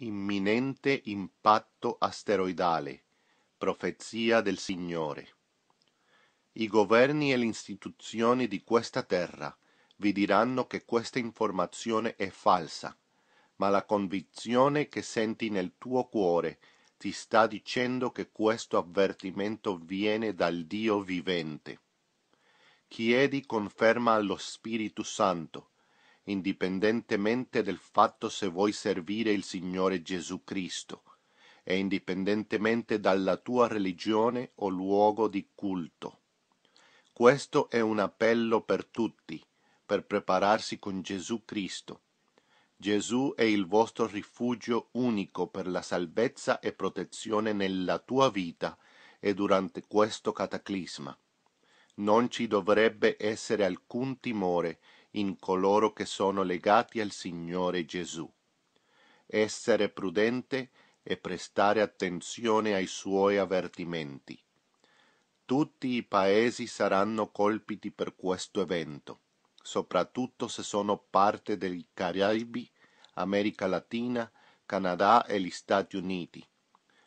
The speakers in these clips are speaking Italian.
Imminente impatto asteroidale, profezia del Signore. I governi e le istituzioni di questa terra vi diranno che questa informazione è falsa, ma la convinzione che senti nel tuo cuore ti sta dicendo che questo avvertimento viene dal Dio vivente. Chiedi conferma allo Spirito Santo indipendentemente del fatto se vuoi servire il Signore Gesù Cristo e indipendentemente dalla tua religione o luogo di culto. Questo è un appello per tutti, per prepararsi con Gesù Cristo. Gesù è il vostro rifugio unico per la salvezza e protezione nella tua vita e durante questo cataclisma. Non ci dovrebbe essere alcun timore in coloro che sono legati al Signore Gesù. Essere prudente e prestare attenzione ai suoi avvertimenti. Tutti i paesi saranno colpiti per questo evento, soprattutto se sono parte dei Caraibi, America Latina, Canada e gli Stati Uniti.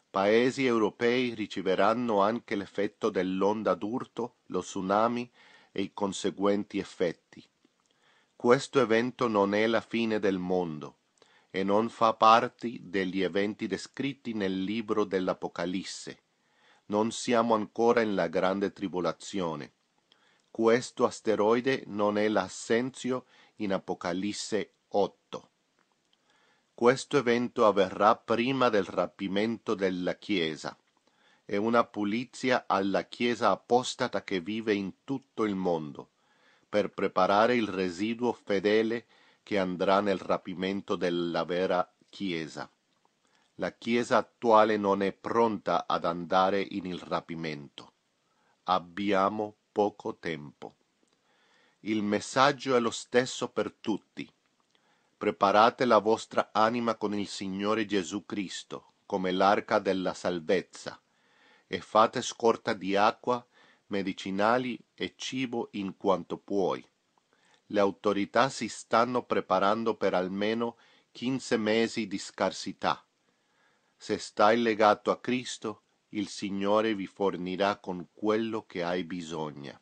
Paesi europei riceveranno anche l'effetto dell'onda d'urto, lo tsunami e i conseguenti effetti questo evento non è la fine del mondo e non fa parte degli eventi descritti nel libro dell'Apocalisse. Non siamo ancora in la grande tribolazione. Questo asteroide non è l'assenzio in Apocalisse 8. Questo evento avverrà prima del rapimento della Chiesa. È una pulizia alla Chiesa apostata che vive in tutto il mondo per preparare il residuo fedele che andrà nel rapimento della vera Chiesa. La Chiesa attuale non è pronta ad andare in il rapimento. Abbiamo poco tempo. Il messaggio è lo stesso per tutti. Preparate la vostra anima con il Signore Gesù Cristo, come l'arca della salvezza, e fate scorta di acqua medicinali e cibo in quanto puoi. Le autorità si stanno preparando per almeno quinze mesi di scarsità. Se stai legato a Cristo, il Signore vi fornirà con quello che hai bisogno.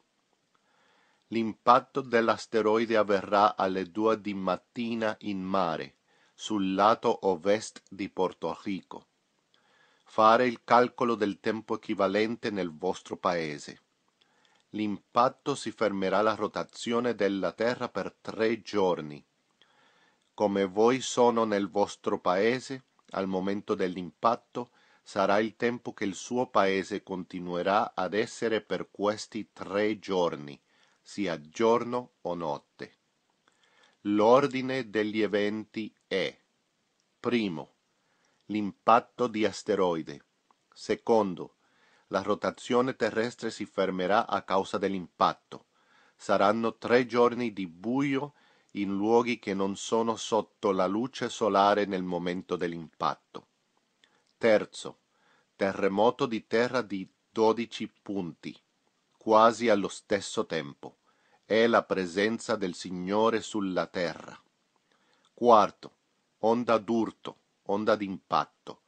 L'impatto dell'asteroide avverrà alle due di mattina in mare, sul lato ovest di Porto Rico. Fare il calcolo del tempo equivalente nel vostro paese l'impatto si fermerà la rotazione della Terra per tre giorni. Come voi sono nel vostro paese, al momento dell'impatto sarà il tempo che il suo paese continuerà ad essere per questi tre giorni, sia giorno o notte. L'ordine degli eventi è primo, l'impatto di asteroide, secondo, la rotazione terrestre si fermerà a causa dell'impatto. Saranno tre giorni di buio in luoghi che non sono sotto la luce solare nel momento dell'impatto. Terzo, terremoto di terra di 12 punti, quasi allo stesso tempo. È la presenza del Signore sulla terra. Quarto, onda d'urto, onda d'impatto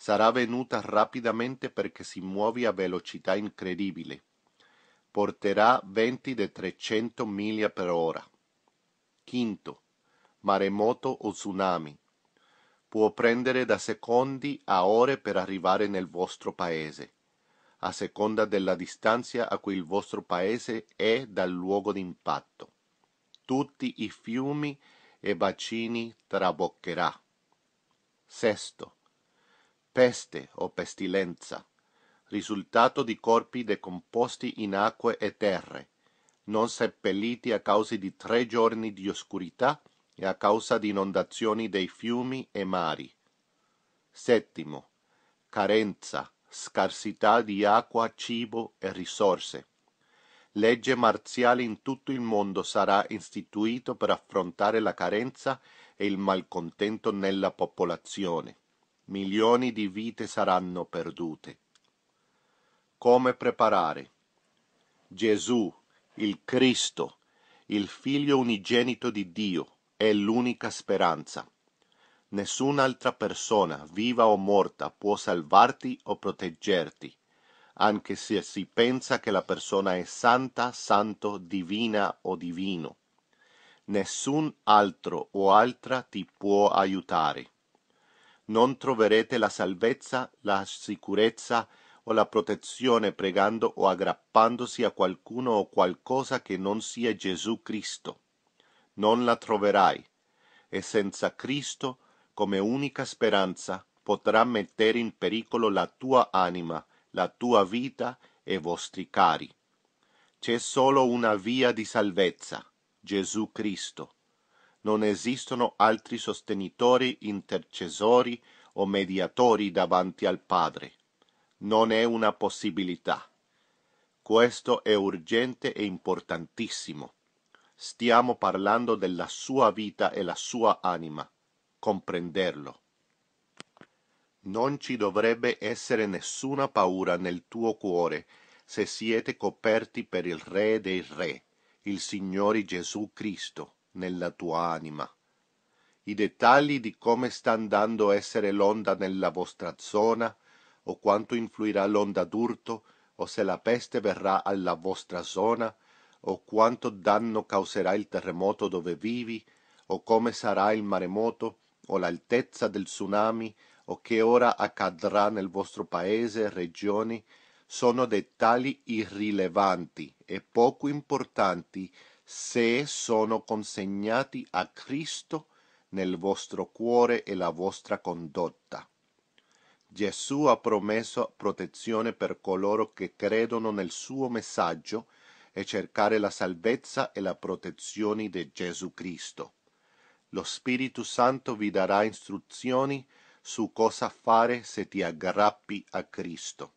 Sarà venuta rapidamente perché si muove a velocità incredibile. Porterà venti di 300 miglia per ora. Quinto, maremoto o tsunami. Può prendere da secondi a ore per arrivare nel vostro paese, a seconda della distanza a cui il vostro paese è dal luogo d'impatto. Tutti i fiumi e bacini traboccherà. Sesto peste o pestilenza risultato di corpi decomposti in acque e terre, non seppelliti a causa di tre giorni di oscurità e a causa di inondazioni dei fiumi e mari Settimo, carenza scarsità di acqua cibo e risorse legge marziale in tutto il mondo sarà istituito per affrontare la carenza e il malcontento nella popolazione milioni di vite saranno perdute. Come preparare? Gesù, il Cristo, il Figlio unigenito di Dio, è l'unica speranza. Nessun'altra persona, viva o morta, può salvarti o proteggerti, anche se si pensa che la persona è santa, santo, divina o divino. Nessun altro o altra ti può aiutare non troverete la salvezza, la sicurezza o la protezione pregando o aggrappandosi a qualcuno o qualcosa che non sia Gesù Cristo. Non la troverai. E senza Cristo, come unica speranza, potrà mettere in pericolo la tua anima, la tua vita e i vostri cari. C'è solo una via di salvezza, Gesù Cristo non esistono altri sostenitori, intercessori o mediatori davanti al Padre. Non è una possibilità. Questo è urgente e importantissimo. Stiamo parlando della sua vita e la sua anima. Comprenderlo. Non ci dovrebbe essere nessuna paura nel tuo cuore se siete coperti per il Re dei Re, il Signore Gesù Cristo nella tua anima i dettagli di come sta andando a essere l'onda nella vostra zona o quanto influirà l'onda d'urto o se la peste verrà alla vostra zona o quanto danno causerà il terremoto dove vivi o come sarà il maremoto o l'altezza del tsunami o che ora accadrà nel vostro paese e regioni sono dettagli irrilevanti e poco importanti se sono consegnati a Cristo nel vostro cuore e la vostra condotta. Gesù ha promesso protezione per coloro che credono nel suo messaggio e cercare la salvezza e la protezione di Gesù Cristo. Lo Spirito Santo vi darà istruzioni su cosa fare se ti aggrappi a Cristo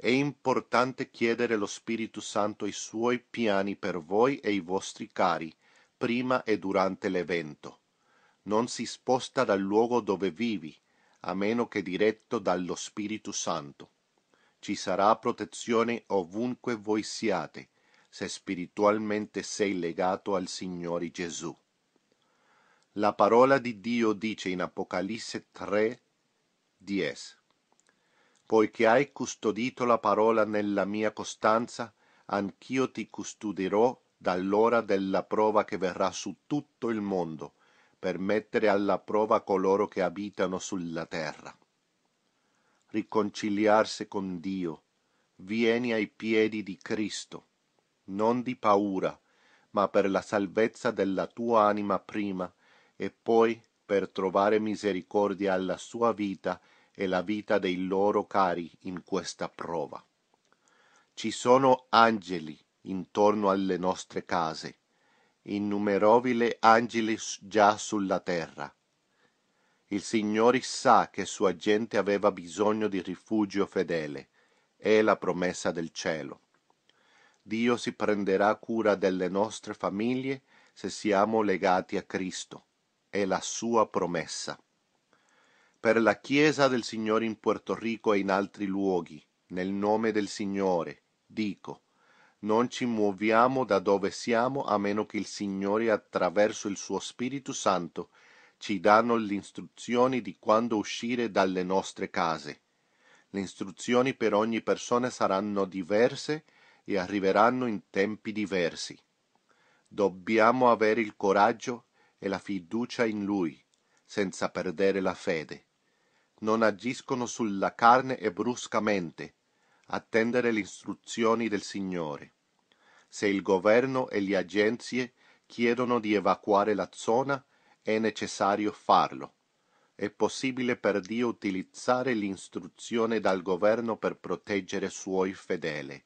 è importante chiedere lo Spirito Santo i suoi piani per voi e i vostri cari, prima e durante l'evento. Non si sposta dal luogo dove vivi, a meno che diretto dallo Spirito Santo. Ci sarà protezione ovunque voi siate, se spiritualmente sei legato al Signore Gesù. La parola di Dio dice in Apocalisse 3, 10 poiché hai custodito la parola nella mia costanza anch'io ti custodirò dall'ora della prova che verrà su tutto il mondo per mettere alla prova coloro che abitano sulla terra riconciliarsi con dio vieni ai piedi di cristo non di paura ma per la salvezza della tua anima prima e poi per trovare misericordia alla sua vita e la vita dei loro cari in questa prova. Ci sono angeli intorno alle nostre case, innumerabili angeli già sulla terra. Il Signore sa che sua gente aveva bisogno di rifugio fedele, è la promessa del cielo. Dio si prenderà cura delle nostre famiglie se siamo legati a Cristo, è la sua promessa per la chiesa del Signore in Puerto Rico e in altri luoghi, nel nome del Signore, dico, non ci muoviamo da dove siamo a meno che il Signore attraverso il suo Spirito Santo ci danno le istruzioni di quando uscire dalle nostre case. Le istruzioni per ogni persona saranno diverse e arriveranno in tempi diversi. Dobbiamo avere il coraggio e la fiducia in Lui, senza perdere la fede non agiscono sulla carne e bruscamente attendere le istruzioni del signore se il governo e le agenzie chiedono di evacuare la zona è necessario farlo è possibile per Dio utilizzare l'istruzione dal governo per proteggere suoi fedeli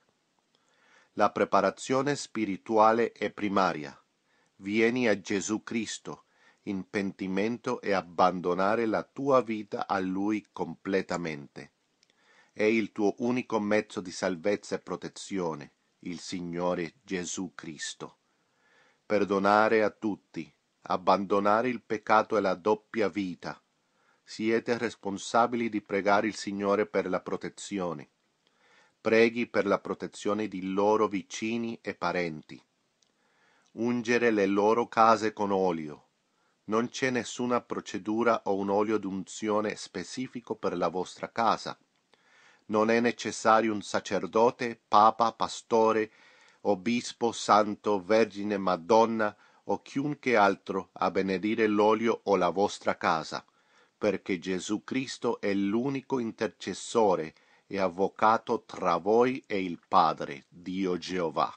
la preparazione spirituale è primaria vieni a gesù cristo in pentimento e abbandonare la tua vita a Lui completamente. È il tuo unico mezzo di salvezza e protezione, il Signore Gesù Cristo. Perdonare a tutti, abbandonare il peccato e la doppia vita. Siete responsabili di pregare il Signore per la protezione. Preghi per la protezione di loro vicini e parenti. Ungere le loro case con olio non c'è nessuna procedura o un olio d'unzione specifico per la vostra casa. Non è necessario un sacerdote, papa, pastore, obispo, santo, vergine, madonna o chiunque altro a benedire l'olio o la vostra casa, perché Gesù Cristo è l'unico intercessore e avvocato tra voi e il Padre, Dio Geova.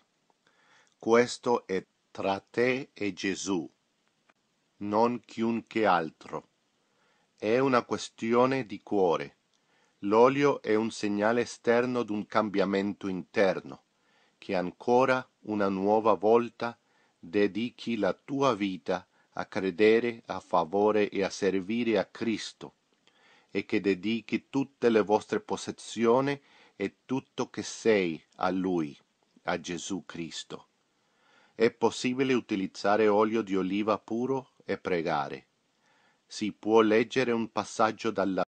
Questo è tra te e Gesù non chiunque altro. È una questione di cuore. L'olio è un segnale esterno d'un cambiamento interno, che ancora una nuova volta dedichi la tua vita a credere, a favore e a servire a Cristo, e che dedichi tutte le vostre possessioni e tutto che sei a Lui, a Gesù Cristo. È possibile utilizzare olio di oliva puro e pregare. Si può leggere un passaggio dalla